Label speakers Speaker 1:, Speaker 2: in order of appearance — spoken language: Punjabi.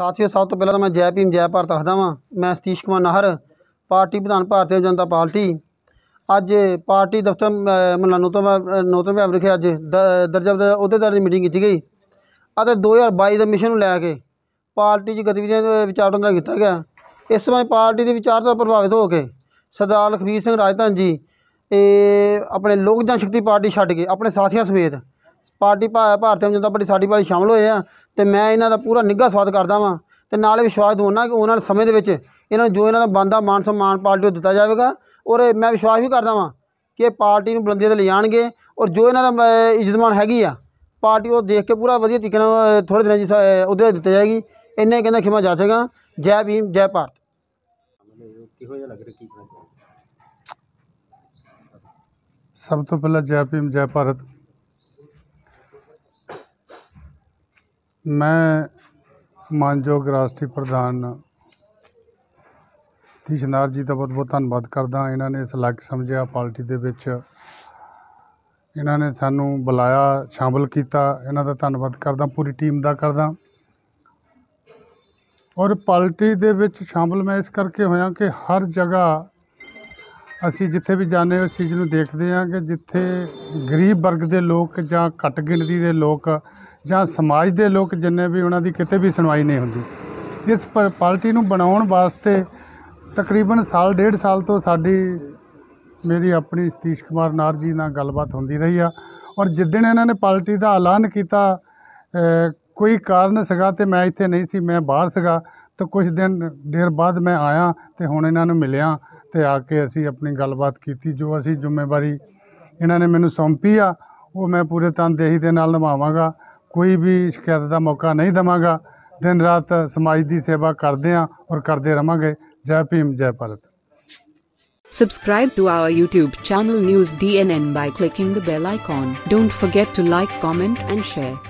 Speaker 1: ਸਾਥੀਓ ਸਭ ਤੋਂ ਪਹਿਲਾਂ ਤਾਂ ਮੈਂ ਜੈ ਭੀਮ ਜੈ ਭਾਰਤ ਆਖਦਾ ਵਾਂ ਮੈਂ ਸਤੀਸ਼ ਕੁਮਾਰ ਨਾਹਰ ਪਾਰਟੀ ਪ੍ਰਧਾਨ ਭਾਰਤੀ ਜਨਤਾ ਪਾਰਟੀ ਅੱਜ ਪਾਰਟੀ ਦਫ਼ਤਰ ਤੋਂ ਨੋਤਰ ਨੋਤਰ ਵਿਭਾਗ ਰਖਿਆ ਅੱਜ ਦਰਜਾ ਉਹਦੇ ਦੀ ਮੀਟਿੰਗ ਕੀਤੀ ਗਈ ਅਤੇ 2022 ਦੇ ਮਿਸ਼ਨ ਨੂੰ ਲੈ ਕੇ ਪਾਰਟੀ ਦੀ ਗਤੀਵਿਧੀਆਂ ਦੇ ਵਿਚਾਰਧਾਰਾ ਕੀਤਾ ਗਿਆ ਇਸ ਸਮੇਂ ਪਾਰਟੀ ਦੇ ਵਿਚਾਰਧਾਰਾ ਪ੍ਰਭਾਵਿਤ ਹੋ ਕੇ ਸਰਦਾਰ ਲਖਵੀਰ ਸਿੰਘ ਰਾਜਧਾਨ ਜੀ ਇਹ ਆਪਣੇ ਲੋਕ ਜਨ ਸ਼ਕਤੀ ਪਾਰਟੀ ਛੱਡ ਕੇ ਆਪਣੇ ਸਾਥੀਆਂ ਸਮੇਤ ਪਾਰਟੀ ਭਾਰਤੀ ਜਨਤਾ ਪਾਰਟੀ ਸਾਡੀ ਪਾਰਟੀ ਸ਼ਾਮਲ ਹੋਏ ਆ ਤੇ ਮੈਂ ਇਹਨਾਂ ਦਾ ਪੂਰਾ ਨਿੱਘਾ ਸਵਾਗਤ ਕਰਦਾ ਵਾਂ ਤੇ ਨਾਲੇ ਵਿਸ਼ਵਾਸ ਦਵਾਉਣਾ ਕਿ ਉਹਨਾਂ ਸਮੇਂ ਦੇ ਵਿੱਚ ਇਹਨਾਂ ਨੂੰ ਜੋ ਇਹਨਾਂ ਦਾ ਬੰਦਾ ਮਾਨ ਸਨਮਾਨ ਪਾਰਟੀ ਨੂੰ ਦਿੱਤਾ ਜਾਵੇਗਾ ਔਰ ਮੈਂ ਵਿਸ਼ਵਾਸ ਵੀ ਕਰਦਾ ਵਾਂ ਕਿ ਇਹ ਪਾਰਟੀ ਨੂੰ ਬੁਲੰਦੀਆਂ ਤੇ ਲੈ ਜਾਣਗੇ ਔਰ ਜੋ ਇਹਨਾਂ ਦਾ ਇੱਜ਼ਤਮਾਨ ਹੈਗੀ ਆ ਪਾਰਟੀ ਉਹ ਦੇਖ ਕੇ ਪੂਰਾ ਵਧੀਆ ਤਰੀਕੇ ਨਾਲ ਥੋੜੇ ਦਿਨਾਂ ਜੀ ਉਹਦੇ ਦਿੱਤੇ ਜਾਏਗੀ ਇੰਨੇ ਕਹਿੰਦਾ ਖਿਮਾ ਜਾ ਸਕਾਂ ਜੈ ਭੀਮ ਜੈ ਭਾਰਤ
Speaker 2: ਸਭ ਤੋਂ ਪਹਿਲਾਂ ਜੈ ਭੀਮ ਜੈ ਭਾਰਤ ਮੈਂ ਮਾਨਯੋਗ ਰਾਸ਼ਟਰੀ ਪ੍ਰਧਾਨ ਸਤੀਸ਼ ਜੀ ਦਾ ਬਹੁਤ ਬਹੁਤ ਧੰਨਵਾਦ ਕਰਦਾ ਇਹਨਾਂ ਨੇ ਇਸ ਲੱਗ ਸਮਝਿਆ ਪਾਰਟੀ ਦੇ ਵਿੱਚ ਇਹਨਾਂ ਨੇ ਸਾਨੂੰ ਬੁਲਾਇਆ ਸ਼ਾਮਲ ਕੀਤਾ ਇਹਨਾਂ ਦਾ ਧੰਨਵਾਦ ਕਰਦਾ ਪੂਰੀ ਟੀਮ ਦਾ ਕਰਦਾ ਔਰ ਪਾਰਟੀ ਦੇ ਵਿੱਚ ਸ਼ਾਮਲ ਮੈਂ ਇਸ ਕਰਕੇ ਹੋਇਆ ਕਿ ਹਰ ਜਗ੍ਹਾ ਅਸੀਂ ਜਿੱਥੇ ਵੀ ਜਾਂਦੇ ਉਸ ਚੀਜ਼ ਨੂੰ ਦੇਖਦੇ ਹਾਂ ਕਿ ਜਿੱਥੇ ਗਰੀਬ ਵਰਗ ਦੇ ਲੋਕ ਜਾਂ ਘੱਟ ਗਿਣਤੀ ਦੇ ਲੋਕ ਜਾਂ ਸਮਾਜ ਦੇ ਲੋਕ ਜਿੰਨੇ ਵੀ ਉਹਨਾਂ ਦੀ ਕਿਤੇ ਵੀ ਸੁਣਵਾਈ ਨਹੀਂ ਹੁੰਦੀ ਇਸ ਪਰ ਪਾਰਟੀ ਨੂੰ ਬਣਾਉਣ ਵਾਸਤੇ ਤਕਰੀਬਨ ਸਾਲ ਡੇਢ ਸਾਲ ਤੋਂ ਸਾਡੀ ਮੇਰੀ ਆਪਣੀ ਸਤੀਸ਼ ਕੁਮਾਰ ਨਾਰ ਜੀ ਨਾਲ ਗੱਲਬਾਤ ਹੁੰਦੀ ਰਹੀ ਆ ਔਰ ਜਿੱਦਣ ਇਹਨਾਂ ਨੇ ਪਾਰਟੀ ਦਾ ਐਲਾਨ ਕੀਤਾ ਕੋਈ ਕਾਰਨ ਸਗਾ ਤੇ ਮੈਂ ਇੱਥੇ ਨਹੀਂ ਸੀ ਮੈਂ ਬਾਹਰ ਸੀਗਾ ਤਾਂ ਕੁਝ ਦਿਨ ਦੇਰ ਬਾਅਦ ਮੈਂ ਆਇਆ ਤੇ ਹੁਣ ਇਹਨਾਂ ਨੂੰ ਮਿਲਿਆ ਤੇ ਆ ਕੇ ਅਸੀਂ ਆਪਣੀ ਗੱਲਬਾਤ ਕੀਤੀ ਜੋ ਅਸੀਂ ਜ਼ਿੰਮੇਵਾਰੀ ਇਹਨਾਂ ਨੇ ਮੈਨੂੰ ਸੌਂਪੀ ਆ ਉਹ ਮੈਂ ਪੂਰੇ ਦੇਹੀ ਦੇ ਨਾਲ ਨਿਭਾਵਾਂਗਾ ਕੋਈ ਵੀ ਸ਼ਿਕਾਇਤ ਦਾ ਮੌਕਾ ਨਹੀਂ ਦਵਾਂਗਾ ਦਿਨ ਰਾਤ ਸਮਾਜ ਦੀ ਸੇਵਾ ਕਰਦੇ ਆਂ ਔਰ ਕਰਦੇ ਰਵਾਂਗੇ ਜੈ ਭੀਮ ਜੈ Bharat Subscribe
Speaker 1: to our YouTube channel News DNN by clicking the bell icon. Don't forget to like, comment and share.